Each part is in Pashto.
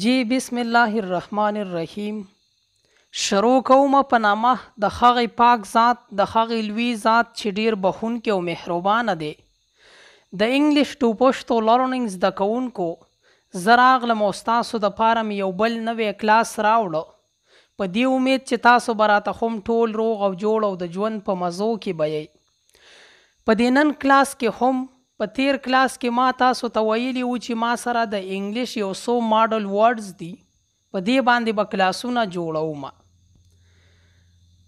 جی بسم الله الرحمن الرحیم شروع کوم په نامه د خغې پاک ذات د خغې لوی ذات چې ډیر بخونکې او مهربان دی د انګلیش ټو پښتو لرننګز د کوونکو زراغلم او تاسو د فارم یو بل نوې کلاس راوړو په دې امید چې تاسو براته هم ټول روغ او جوړ او د ژوند په مزو کې بې په دینن کلاس کې هم په تیر کلاس کې ما تاسو ته ویلي وو چې ما سره د انګلیش یو سو ماډل ورډز دي په دې باندې به با کلاسونه جوړوم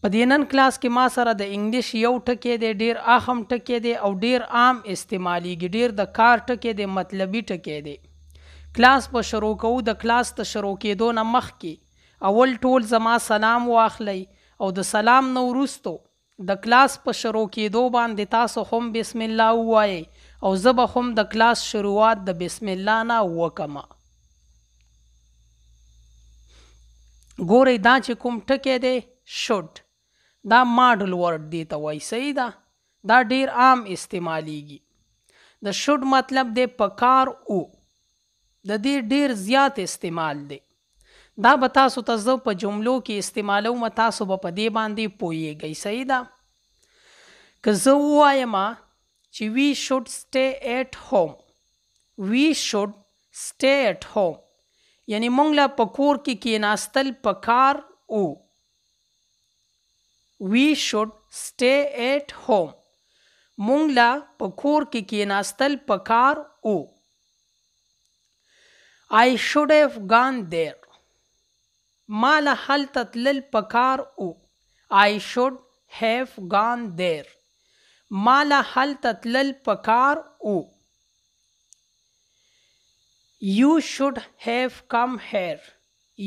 په دې نن کلاس کې ما سره د انګلیش یو ټکی دی ډیر اهم ټکی دی او ډیر عام استعمالیږي ډیر د کار ټکی دی مطلبي ټکی دی کلاس به شروع کوو د کلاس ته شروع کېدو نه مخکې اول ټول زما سلام واخلی او د سلام نو وروستو د کلاس په شروع کېدو باندې تاسو هم بسم الله ووایئ او زه به هم د کلاس شروعات د بسم الله نه وکم ګورئ دا چې کوم ټکی دی شوډ دا ماډل ورډ دی ته وایي صحیح ده دا ډیر عام استعمالیږي د شوډ مطلب دی پکار او د دې ډیر زیات استعمال دی دا به تاسو ته زه په جملو کې استعمالوم تاسو به په دې باندې پوهیږئ صحیح ده که زه ووایم we should stay at home. We should stay at home. یعنی مونږ له په کور کې کېناستل پکار او وی شوډ سټے ایٹ هوم مونږ له په کور کې کېناستل پکار او آی شوډ هاف ګان دیر ما له هلته تلل پکار او آی شوډ هاف ګان دیر مالا هلته تلل پکار وو یو شوډ هیو کم هیر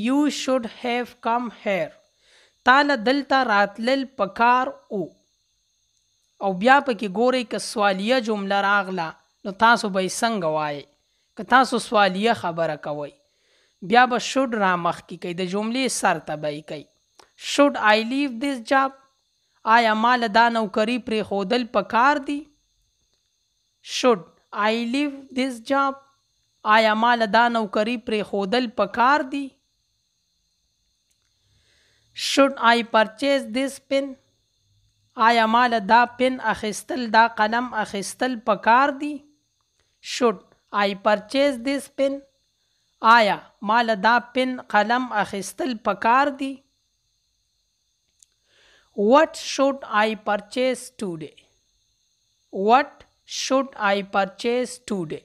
یو شوډ هیو کم هیر تاله دلته راتلل پکار وو او بیا پکې ګورئ که سوالیه جمله راغله نو تاسو به یې څنګه وایئ که تاسو سوالیه خبره کوئ بیا به شوډ رامخ کې کوي د جملې سر ته به یې کوي شوډ آی لیو دیس جاب آیا مال دا نوکری پرې خودل پکار دی شډ آی لیو دیس جاب آیا مال دا نوکری پرې خودل پکار دی شډ آی پرچیز دیس پن آیا مال دا پن اخیستل دا قلم اخیستل پکار دی شډ آی پرچیز دیس پن آیا مال دا پن قلم اخیستل پکار دی What should I purchase today? What should I purchase today?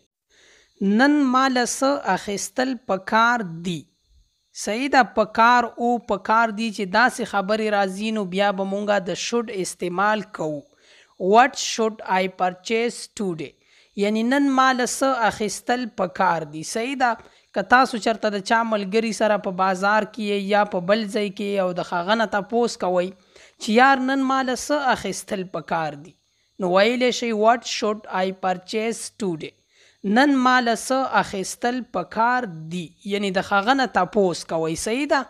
نن مال سه اخیستل پکار دی سیدا پکار او پکار دی چې داسې خبرې راځي نو بیا به مونږه د شود استعمال کوو what should i purchase today یعنی نن مال سه اخیستل پکار دی سیدا که تاسو چرته د چا ملګري سره په بازار کې یا په بل ځای کې او د هغه نه تپوس کوئ چې یار نن مال څه اخیستل پکار دي نو ویلی شئ واټ شوډ آی پرچیز ټوډې نن مال څه اخیستل پکار دي یعنی د هغه نه تپوس کوئ صحیح ده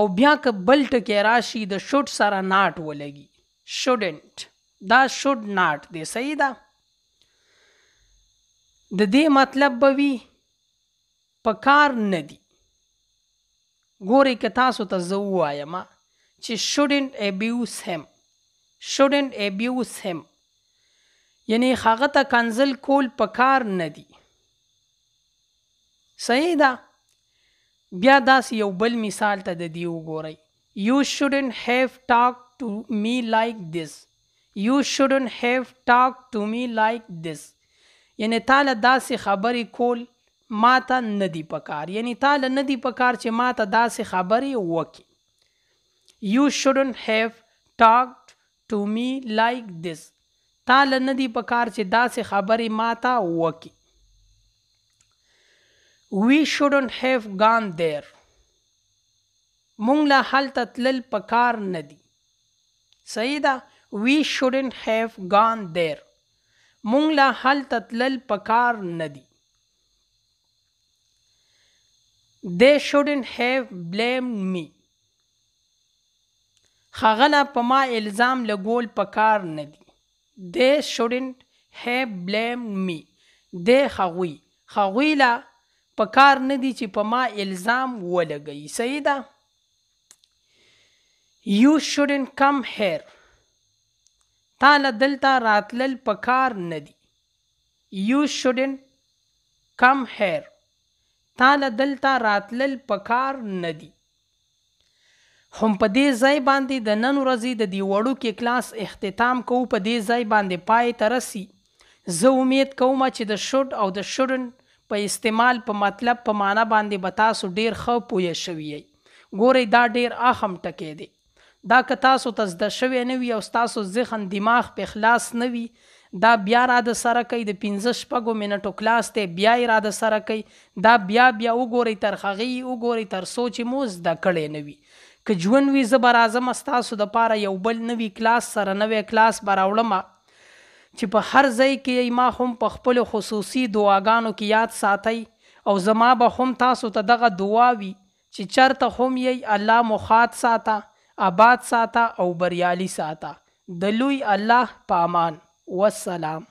او بیا که بل ټکی راشي د شوډ سره ناټ ولګي شوډنټ دا شوډ ناټ دی صحیح ده د دې مطلب به وي په کار نه دي ګورې که تاسو ته زه ووایم چې شوډنټ ابیوز هم شوډنټ ابیوز هم یعنی هغه ته کنزل کول په کار نه دي صحیح ده بیا داسې یو بل مثال ته د دې وګورئ you shouldn't have talked to me like this you shouldn't have talked to me like this یعنی تاله داسې خبرې کول ما ته نه دي په کار یعنی تاله نه دي په کار چې ما ته داسې خبرې وکړي یو شوډنټ هیو ټاکډ ټو می لایک دیس تاله نه دي په کار چې داسې خبرې ما ته وکړي وی شوډنټ هیو ګان دیر مونږ له هلته تلل په کار نه دي صحیح ده وی شوډنټ هیو ګان دیر مونږ لا هلته تلل پکار نه دي they shouldn't have blamed me خغله په ما الزام لګول پکار نه دي they shouldn't have blamed me they خغوي خغوي لا پکار نه دي چې په ما الزام ولګي سیدا you shouldn't come here تاله دلته راتلل په کار نه دي یو شوډن کم هیر تاله دلته راتلل په کار نه دي هم په دې ځای باندې د نن ورځې د دی وړو کې کلاس اختتام کوو په دې ځای باندې پای ته رسی زه امید کوم چې د شوډ او د شوډن په استعمال په مطلب په معنا باندې به تاسو ډیر ښه پوه شوي ګورئ دا ډیر اهم ټکی دی دا که تاسو ته زده شوی نه وي او ستاسو ذهن دماغ په خلاص نه وي دا بیا را د سره کوي د 15 شپږو منټو کلاس ته بیا را د سره کوي دا بیا بیا وګورئ تر خغي وګورئ تر سوچ مو زده کړي نه وي که ژوند وي زبر اعظم ستاسو د پاره یو بل نوي کلاس سره نوي کلاس براوړم چې په هر ځای کې ما هم په خپل خصوصي دعاګانو کې یاد ساتي او زما به هم تاسو ته دغه دعا وي چې چرته هم یې الله مخات ساته آباد ساته او بریالي ساته د لوی الله په امان والسلام